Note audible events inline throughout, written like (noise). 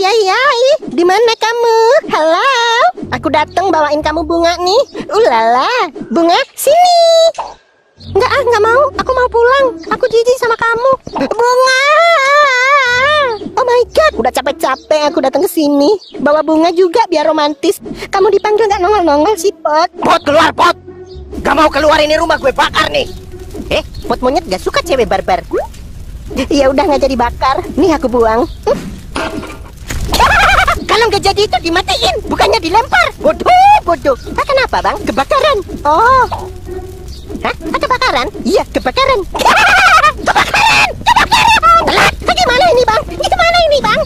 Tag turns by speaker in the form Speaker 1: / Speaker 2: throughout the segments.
Speaker 1: Iya iya, di mana kamu? Halo, aku datang bawain kamu bunga nih. Ulala, uh, bunga sini. Enggak ah, nggak mau. Aku mau pulang. Aku jijik sama kamu. Bunga. Oh my god, udah capek-capek aku datang ke sini. Bawa bunga juga biar romantis. Kamu dipanggil nggak nongol-nongol si Pot? Pot keluar, Pot. Gak mau keluar ini rumah gue bakar nih. Eh, Pot monyet gak suka cewek barbar. Ya udah nggak jadi bakar. Nih aku buang. Hm? nggak jadi itu dimatiin, bukannya dilempar. Bodoh, bodoh. Ah, kenapa, Bang? Kebakaran. Oh. Hah? Ah, kebakaran? Iya, kebakaran. (laughs) kebakaran! Kebakaran! Telat! Bagaimana ah, ini, Bang? Gimana ini, Bang?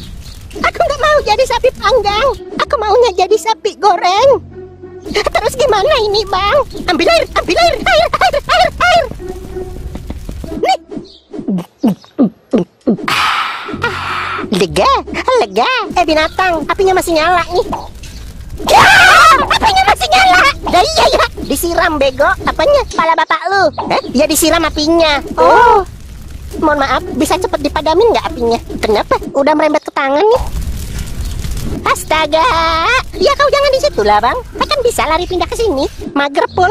Speaker 1: Aku nggak mau jadi sapi panggang. Aku maunya jadi sapi goreng. (laughs) Terus gimana ini, Bang? Ambil air, ambil air, air, air, air, air. Nih. Ah, lega, lega. Eh binatang, apinya masih nyala nih. Ya, apanya masih nyala? Dah iya ya, disiram bego. Apanya? Pala bapak lu. Hah? Eh, ya disiram apinya. Oh. oh. Mohon maaf, bisa cepet dipadamin nggak apinya? Kenapa? Udah merembet ke tangan nih. Astaga. Ya kau jangan di situ lah, Bang. kan bisa lari pindah ke sini. Mager pul.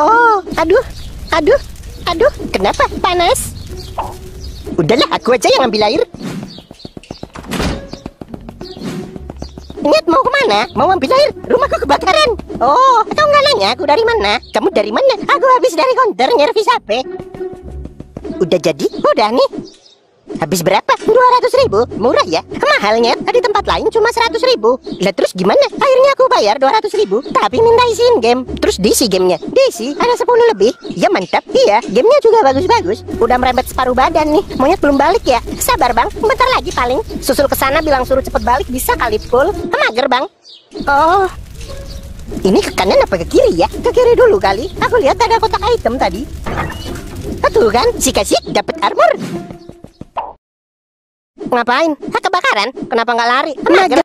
Speaker 1: Oh, aduh. Aduh. Aduh, kenapa? Panas. Udahlah, aku aja yang ambil air. Ingat mau kemana? Mau ambil air? Rumahku kebakaran. Oh, kau nggak nanya aku dari mana? Kamu dari mana? Aku habis dari konter nyervis HP. Udah jadi? Udah nih. Habis berapa? 200 ribu? Murah ya? Mahalnya di tempat lain cuma 100 ribu Lah terus gimana? Akhirnya aku bayar 200 ribu Tapi minta isiin game Terus DC gamenya DC ada 10 lebih Ya mantap Iya gamenya juga bagus-bagus Udah merembet separuh badan nih Monyet belum balik ya Sabar bang Bentar lagi paling Susul ke sana bilang suruh cepet balik Bisa kali full Mager bang Oh ini ke kanan apa ke kiri ya? Ke kiri dulu kali. Aku lihat ada kotak item tadi. Tuh kan, si kasih dapat armor. Ngapain? Hah, kebakaran? Kenapa nggak lari? Kenapa? Iya,